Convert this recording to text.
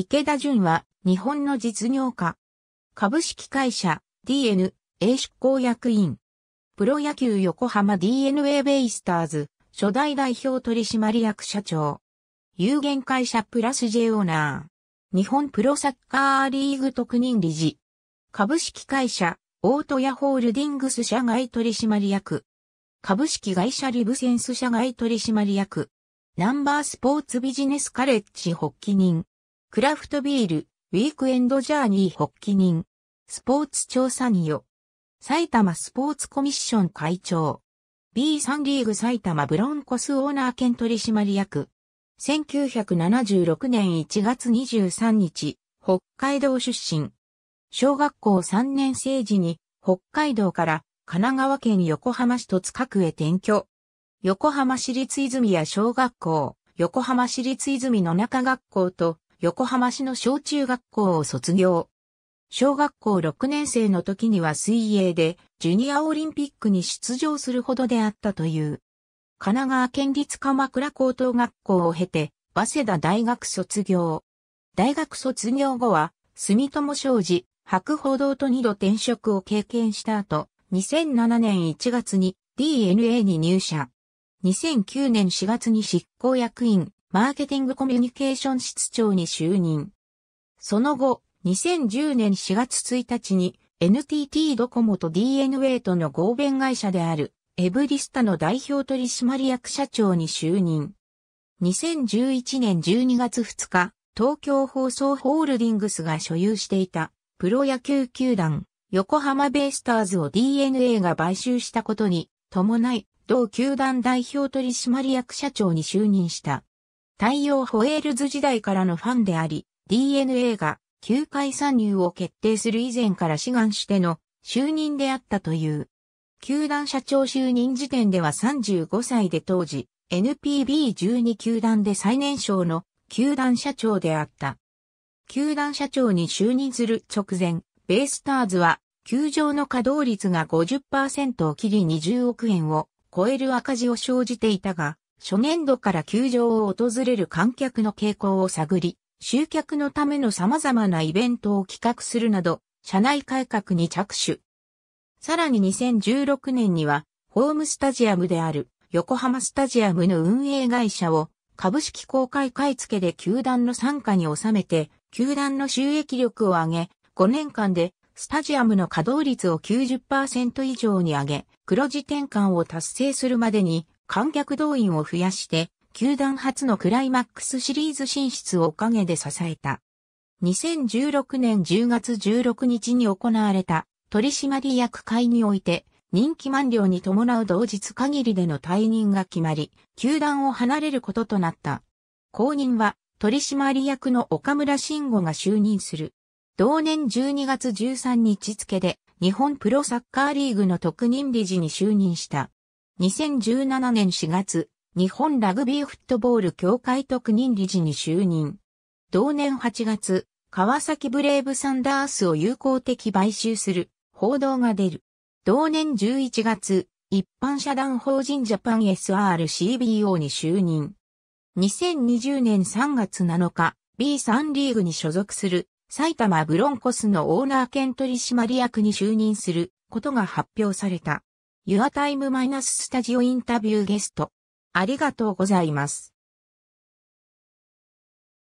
池田淳は日本の実業家。株式会社 DNA 執行役員。プロ野球横浜 DNA ベイスターズ初代代表取締役社長。有限会社プラス J オーナー。日本プロサッカーリーグ特任理事。株式会社オートヤホールディングス社外取締役。株式会社リブセンス社外取締役。ナンバースポーツビジネスカレッジ発起人。クラフトビール、ウィークエンドジャーニー発起人。スポーツ調査によ。埼玉スポーツコミッション会長。B3 リーグ埼玉ブロンコスオーナー兼取締役。1976年1月23日、北海道出身。小学校3年生時に、北海道から神奈川県横浜市戸塚区へ転居。横浜市立泉谷小学校、横浜市立泉の中学校と横浜市の小中学校を卒業。小学校6年生の時には水泳でジュニアオリンピックに出場するほどであったという。神奈川県立鎌倉高等学校を経て、早稲田大学卒業。大学卒業後は、住友商事、白報堂と二度転職を経験した後、2007年1月に DNA に入社。2009年4月に執行役員、マーケティングコミュニケーション室長に就任。その後、2010年4月1日に NTT ドコモと DNA との合弁会社であるエブリスタの代表取締役社長に就任。2011年12月2日、東京放送ホールディングスが所有していたプロ野球球団横浜ベイスターズを DNA が買収したことに伴い同球団代表取締役社長に就任した。太陽ホエールズ時代からのファンであり、DNA が球界参入を決定する以前から志願しての就任であったという。球団社長就任時点では35歳で当時、NPB12 球団で最年少の球団社長であった。球団社長に就任する直前、ベイスターズは、球場の稼働率が50%を切り20億円を超える赤字を生じていたが、初年度から球場を訪れる観客の傾向を探り、集客のための様々なイベントを企画するなど、社内改革に着手。さらに2016年には、ホームスタジアムである横浜スタジアムの運営会社を株式公開買い付けで球団の参加に収めて、球団の収益力を上げ、5年間でスタジアムの稼働率を90%以上に上げ、黒字転換を達成するまでに観客動員を増やして、球団初のクライマックスシリーズ進出をおかげで支えた。2016年10月16日に行われた取締役会において、任期満了に伴う同日限りでの退任が決まり、球団を離れることとなった。後任は取締役の岡村慎吾が就任する。同年12月13日付で日本プロサッカーリーグの特任理事に就任した。2017年4月、日本ラグビーフットボール協会特任理事に就任。同年8月、川崎ブレイブサンダースを有効的買収する報道が出る。同年11月、一般社団法人ジャパン SRCBO に就任。2020年3月7日、B3 リーグに所属する埼玉ブロンコスのオーナー兼取締役に就任することが発表された。ユアタイムマイナススタジオインタビューゲスト。ありがとうございます。